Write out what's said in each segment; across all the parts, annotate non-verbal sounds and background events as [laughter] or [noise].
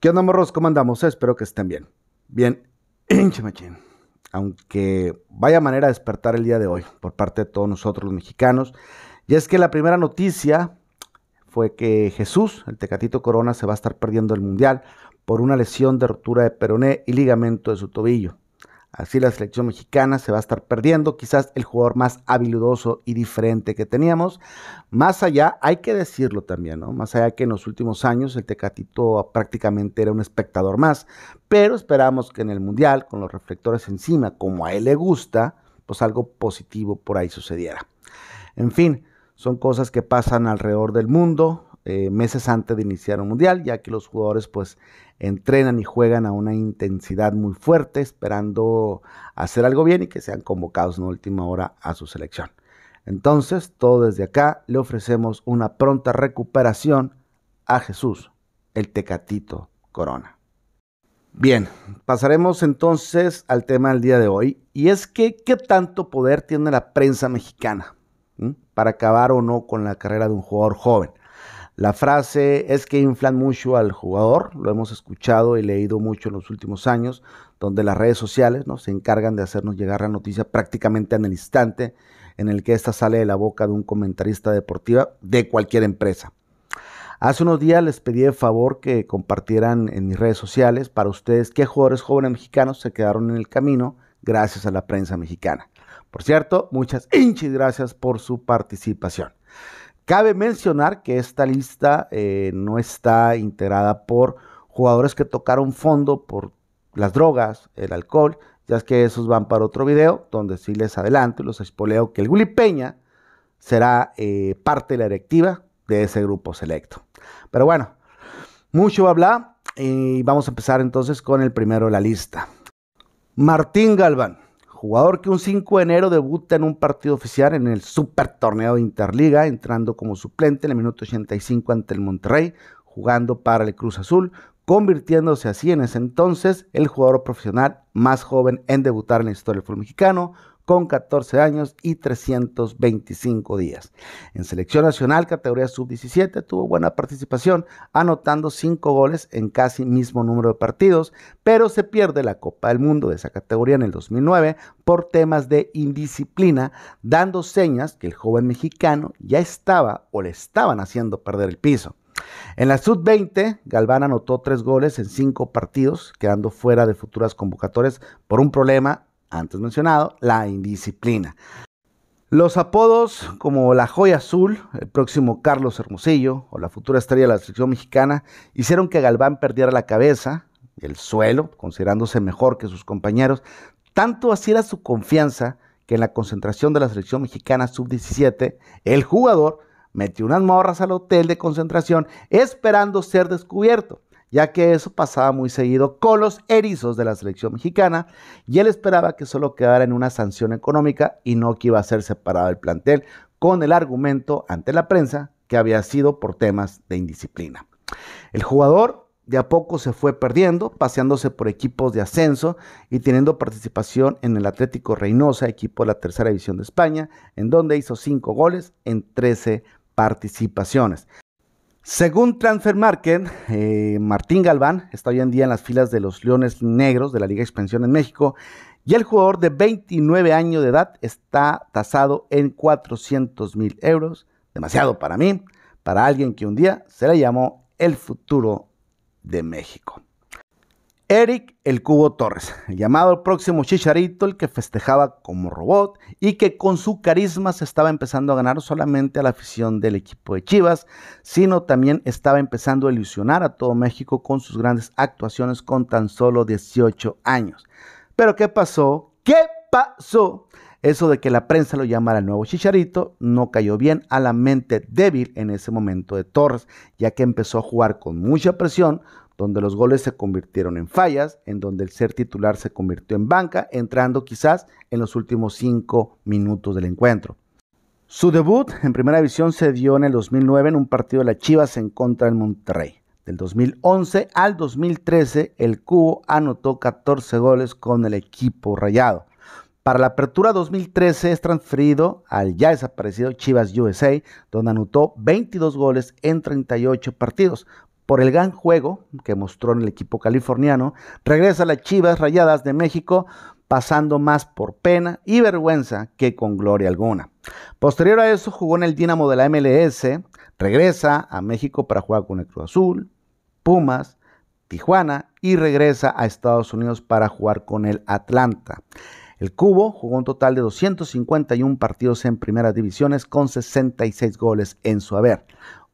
¿Qué onda, morros? ¿Cómo andamos? Espero que estén bien. Bien, [clears throat] aunque vaya manera de despertar el día de hoy por parte de todos nosotros los mexicanos. Y es que la primera noticia fue que Jesús, el Tecatito Corona, se va a estar perdiendo el Mundial por una lesión de rotura de peroné y ligamento de su tobillo. Así la selección mexicana se va a estar perdiendo quizás el jugador más habilidoso y diferente que teníamos. Más allá, hay que decirlo también, ¿no? Más allá que en los últimos años el Tecatito prácticamente era un espectador más, pero esperamos que en el Mundial, con los reflectores encima, como a él le gusta, pues algo positivo por ahí sucediera. En fin, son cosas que pasan alrededor del mundo, eh, meses antes de iniciar un mundial, ya que los jugadores pues entrenan y juegan a una intensidad muy fuerte, esperando hacer algo bien y que sean convocados en última hora a su selección. Entonces, todo desde acá, le ofrecemos una pronta recuperación a Jesús, el Tecatito Corona. Bien, pasaremos entonces al tema del día de hoy, y es que qué tanto poder tiene la prensa mexicana para acabar o no con la carrera de un jugador joven. La frase es que inflan mucho al jugador, lo hemos escuchado y leído mucho en los últimos años, donde las redes sociales se encargan de hacernos llegar la noticia prácticamente en el instante en el que ésta sale de la boca de un comentarista deportiva de cualquier empresa. Hace unos días les pedí el favor que compartieran en mis redes sociales para ustedes qué jugadores jóvenes mexicanos se quedaron en el camino gracias a la prensa mexicana. Por cierto, muchas hinchas [clears throat] gracias por su participación. Cabe mencionar que esta lista eh, no está integrada por jugadores que tocaron fondo por las drogas, el alcohol, ya es que esos van para otro video, donde sí les adelanto los expoleo que el Willy Peña será eh, parte de la directiva de ese grupo selecto. Pero bueno, mucho habla y vamos a empezar entonces con el primero de la lista. Martín Galván. Jugador que un 5 de enero debuta en un partido oficial en el Super Torneo de Interliga, entrando como suplente en el minuto 85 ante el Monterrey, jugando para el Cruz Azul, convirtiéndose así en ese entonces el jugador profesional más joven en debutar en la historia del fútbol mexicano, con 14 años y 325 días. En selección nacional, categoría sub-17, tuvo buena participación, anotando 5 goles en casi mismo número de partidos, pero se pierde la Copa del Mundo de esa categoría en el 2009 por temas de indisciplina, dando señas que el joven mexicano ya estaba o le estaban haciendo perder el piso. En la sub-20, Galván anotó tres goles en cinco partidos, quedando fuera de futuras convocatorias por un problema antes mencionado, la indisciplina. Los apodos como la joya azul, el próximo Carlos Hermosillo o la futura estrella de la selección mexicana hicieron que Galván perdiera la cabeza, el suelo, considerándose mejor que sus compañeros. Tanto así era su confianza que en la concentración de la selección mexicana sub-17, el jugador metió unas morras al hotel de concentración esperando ser descubierto ya que eso pasaba muy seguido con los erizos de la selección mexicana y él esperaba que solo quedara en una sanción económica y no que iba a ser separado del plantel con el argumento ante la prensa que había sido por temas de indisciplina. El jugador de a poco se fue perdiendo, paseándose por equipos de ascenso y teniendo participación en el Atlético Reynosa, equipo de la tercera división de España, en donde hizo cinco goles en 13 participaciones. Según Transfer Market, eh, Martín Galván está hoy en día en las filas de los Leones Negros de la Liga Expansión en México y el jugador de 29 años de edad está tasado en 400 mil euros. Demasiado para mí, para alguien que un día se le llamó el futuro de México. Eric el Cubo Torres, llamado el próximo Chicharito, el que festejaba como robot y que con su carisma se estaba empezando a ganar solamente a la afición del equipo de Chivas, sino también estaba empezando a ilusionar a todo México con sus grandes actuaciones con tan solo 18 años. Pero ¿qué pasó? ¿Qué pasó? Eso de que la prensa lo llamara el nuevo Chicharito no cayó bien a la mente débil en ese momento de Torres, ya que empezó a jugar con mucha presión, donde los goles se convirtieron en fallas, en donde el ser titular se convirtió en banca, entrando quizás en los últimos cinco minutos del encuentro. Su debut en primera división se dio en el 2009 en un partido de la Chivas en contra del Monterrey. Del 2011 al 2013, el Cubo anotó 14 goles con el equipo rayado. Para la apertura 2013 es transferido al ya desaparecido Chivas USA, donde anotó 22 goles en 38 partidos, por el gran juego que mostró en el equipo californiano, regresa a las Chivas Rayadas de México, pasando más por pena y vergüenza que con gloria alguna. Posterior a eso jugó en el Dinamo de la MLS, regresa a México para jugar con el Cruz Azul, Pumas, Tijuana y regresa a Estados Unidos para jugar con el Atlanta. El Cubo jugó un total de 251 partidos en primeras divisiones con 66 goles en su haber.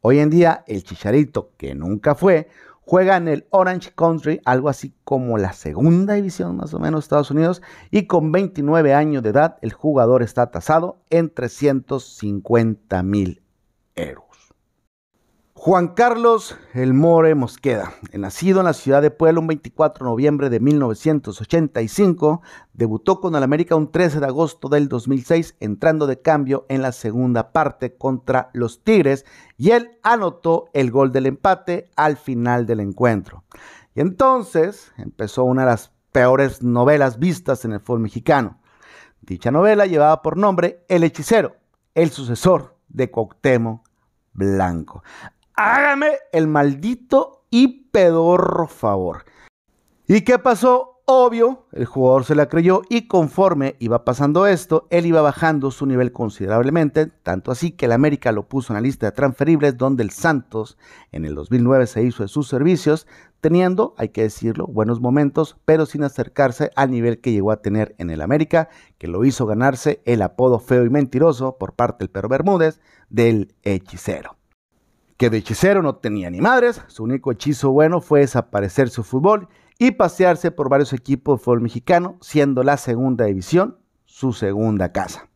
Hoy en día, el Chicharito, que nunca fue, juega en el Orange Country, algo así como la segunda división más o menos de Estados Unidos, y con 29 años de edad, el jugador está tasado en 350 mil euros. Juan Carlos El More Mosqueda, nacido en la ciudad de Puebla un 24 de noviembre de 1985, debutó con el América un 13 de agosto del 2006, entrando de cambio en la segunda parte contra los Tigres y él anotó el gol del empate al final del encuentro. Y entonces empezó una de las peores novelas vistas en el fútbol mexicano. Dicha novela llevaba por nombre El Hechicero, el sucesor de Coctemo Blanco. Hágame el maldito y pedorro favor. ¿Y qué pasó? Obvio, el jugador se la creyó y conforme iba pasando esto, él iba bajando su nivel considerablemente, tanto así que el América lo puso en la lista de transferibles donde el Santos en el 2009 se hizo de sus servicios, teniendo, hay que decirlo, buenos momentos, pero sin acercarse al nivel que llegó a tener en el América, que lo hizo ganarse el apodo feo y mentiroso por parte del perro Bermúdez del hechicero que de hechicero no tenía ni madres, su único hechizo bueno fue desaparecer su fútbol y pasearse por varios equipos de fútbol mexicano, siendo la segunda división su segunda casa.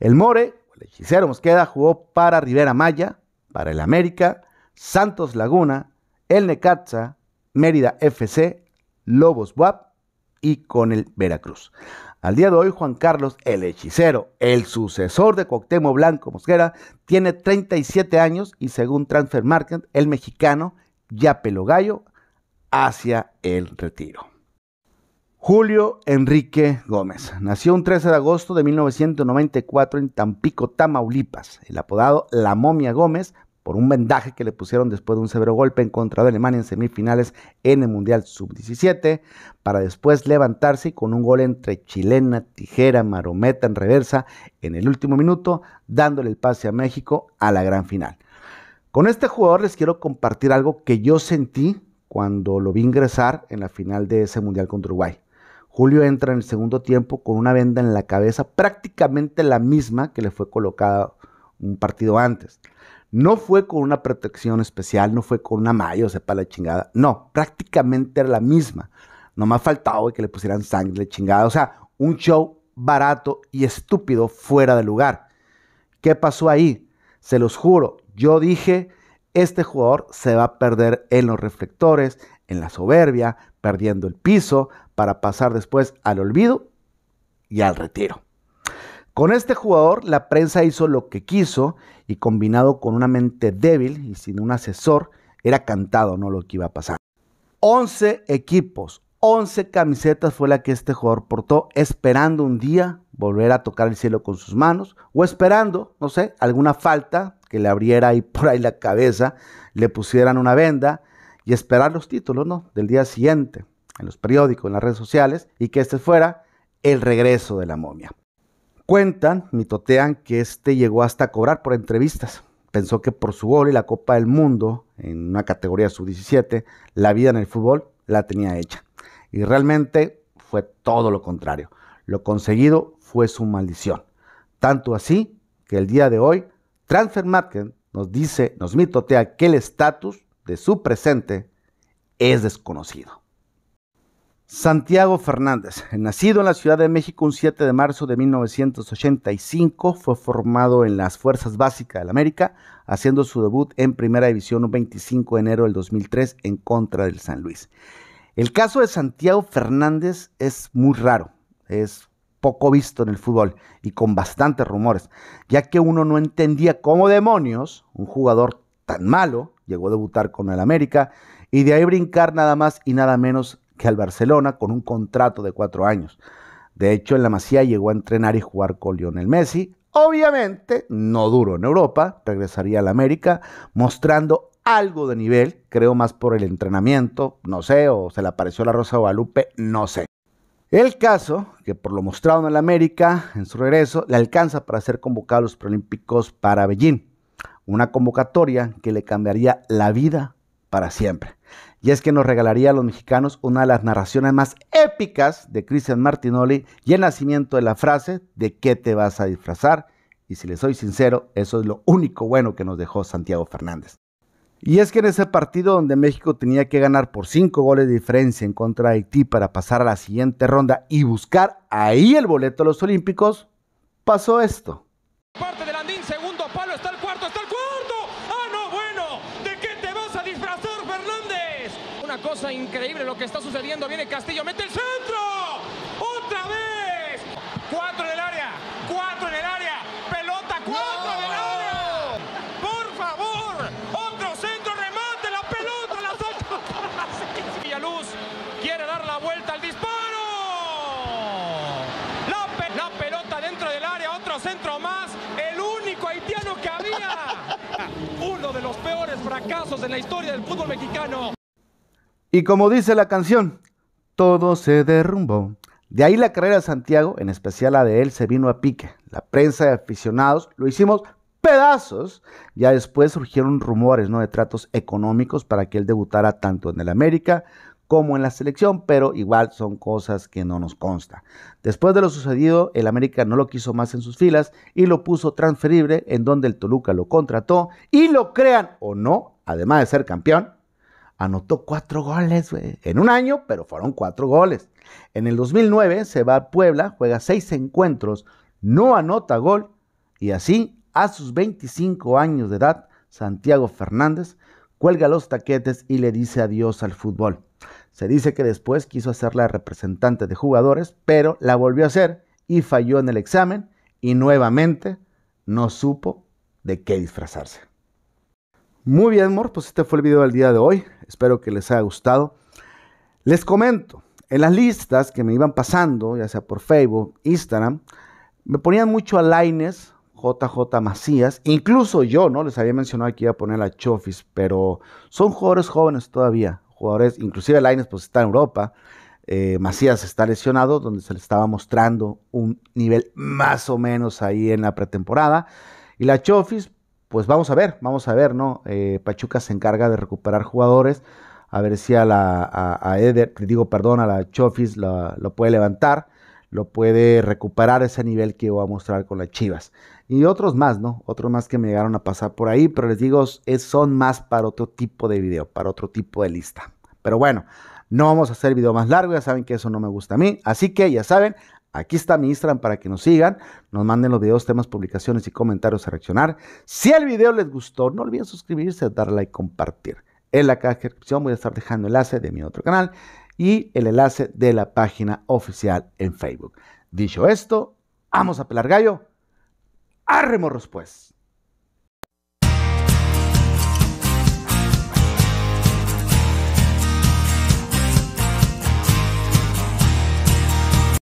El More, el hechicero Mosqueda, jugó para Rivera Maya, para el América, Santos Laguna, el Necaxa, Mérida FC, Lobos Buap y con el Veracruz. Al día de hoy, Juan Carlos, el hechicero, el sucesor de Coctemo Blanco Mosquera, tiene 37 años y según Transfer Market, el mexicano ya pelo gallo hacia el retiro. Julio Enrique Gómez nació un 13 de agosto de 1994 en Tampico, Tamaulipas. El apodado La Momia Gómez por un vendaje que le pusieron después de un severo golpe en contra de Alemania en semifinales en el Mundial Sub-17, para después levantarse con un gol entre chilena, tijera, marometa en reversa en el último minuto, dándole el pase a México a la gran final. Con este jugador les quiero compartir algo que yo sentí cuando lo vi ingresar en la final de ese Mundial contra Uruguay. Julio entra en el segundo tiempo con una venda en la cabeza prácticamente la misma que le fue colocada un partido antes. No fue con una protección especial, no fue con una mayo, sepa la chingada. No, prácticamente era la misma. No me ha faltado que le pusieran sangre, chingada. O sea, un show barato y estúpido fuera de lugar. ¿Qué pasó ahí? Se los juro, yo dije, este jugador se va a perder en los reflectores, en la soberbia, perdiendo el piso para pasar después al olvido y al retiro. Con este jugador, la prensa hizo lo que quiso y combinado con una mente débil y sin un asesor, era cantado no lo que iba a pasar. 11 equipos, 11 camisetas fue la que este jugador portó, esperando un día volver a tocar el cielo con sus manos o esperando, no sé, alguna falta que le abriera ahí por ahí la cabeza, le pusieran una venda y esperar los títulos, ¿no? Del día siguiente, en los periódicos, en las redes sociales y que este fuera el regreso de la momia. Cuentan, mitotean, que este llegó hasta cobrar por entrevistas. Pensó que por su gol y la Copa del Mundo, en una categoría sub-17, la vida en el fútbol la tenía hecha. Y realmente fue todo lo contrario. Lo conseguido fue su maldición. Tanto así que el día de hoy, Transfer nos dice, nos mitotea que el estatus de su presente es desconocido. Santiago Fernández, nacido en la Ciudad de México un 7 de marzo de 1985, fue formado en las Fuerzas Básicas del América, haciendo su debut en Primera División un 25 de enero del 2003 en contra del San Luis. El caso de Santiago Fernández es muy raro, es poco visto en el fútbol y con bastantes rumores, ya que uno no entendía cómo demonios un jugador tan malo llegó a debutar con el América y de ahí brincar nada más y nada menos que al Barcelona con un contrato de cuatro años. De hecho, en la Masía llegó a entrenar y jugar con Lionel Messi. Obviamente, no duró en Europa, regresaría a la América mostrando algo de nivel, creo más por el entrenamiento, no sé, o se le apareció la Rosa Guadalupe, no sé. El caso, que por lo mostrado en la América, en su regreso, le alcanza para ser convocado a los Preolímpicos para Beijing, una convocatoria que le cambiaría la vida para siempre. Y es que nos regalaría a los mexicanos una de las narraciones más épicas de Cristian Martinoli y el nacimiento de la frase de qué te vas a disfrazar. Y si le soy sincero, eso es lo único bueno que nos dejó Santiago Fernández. Y es que en ese partido donde México tenía que ganar por cinco goles de diferencia en contra de Haití para pasar a la siguiente ronda y buscar ahí el boleto a los Olímpicos, pasó esto. increíble lo que está sucediendo. Viene Castillo, mete el centro. ¡Otra vez! Cuatro en el área, cuatro en el área, pelota, cuatro en el área. Por favor, otro centro, remate, la pelota, la [laughs] Villaluz quiere dar la vuelta al disparo. la pelota dentro del área, otro centro más, el único haitiano que había. [laughs] Uno de los peores fracasos en la historia del fútbol mexicano. Y como dice la canción, todo se derrumbó. De ahí la carrera de Santiago, en especial la de él, se vino a pique. La prensa de aficionados lo hicimos pedazos. Ya después surgieron rumores ¿no? de tratos económicos para que él debutara tanto en el América como en la selección, pero igual son cosas que no nos consta. Después de lo sucedido, el América no lo quiso más en sus filas y lo puso transferible en donde el Toluca lo contrató y lo crean o no, además de ser campeón, anotó cuatro goles, En un año, pero fueron cuatro goles. En el 2009 se va a Puebla, juega seis encuentros, no anota gol y así, a sus 25 años de edad, Santiago Fernández cuelga los taquetes y le dice adiós al fútbol. Se dice que después quiso hacer la representante de jugadores, pero la volvió a hacer y falló en el examen y nuevamente no supo de qué disfrazarse. Muy bien, amor, pues este fue el video del día de hoy. Espero que les haya gustado. Les comento, en las listas que me iban pasando, ya sea por Facebook, Instagram, me ponían mucho a Laines, JJ Macías, incluso yo, ¿no? Les había mencionado que iba a poner a Chofis, pero son jugadores jóvenes todavía, jugadores, inclusive Laines pues está en Europa, eh, Macías está lesionado, donde se le estaba mostrando un nivel más o menos ahí en la pretemporada, y la Chofis pues vamos a ver, vamos a ver, ¿no? Eh, Pachuca se encarga de recuperar jugadores, a ver si a la a, a Eder, digo, perdón, a la Chofis lo puede levantar, lo puede recuperar ese nivel que va a mostrar con las Chivas. Y otros más, ¿no? Otros más que me llegaron a pasar por ahí, pero les digo, es, son más para otro tipo de video, para otro tipo de lista. Pero bueno, no vamos a hacer video más largo, ya saben que eso no me gusta a mí, así que ya saben, Aquí está mi Instagram para que nos sigan, nos manden los videos, temas, publicaciones y comentarios a reaccionar. Si el video les gustó, no olviden suscribirse, dar like, compartir. En la caja de descripción voy a estar dejando el enlace de mi otro canal y el enlace de la página oficial en Facebook. Dicho esto, vamos a pelar gallo. Arremos, pues.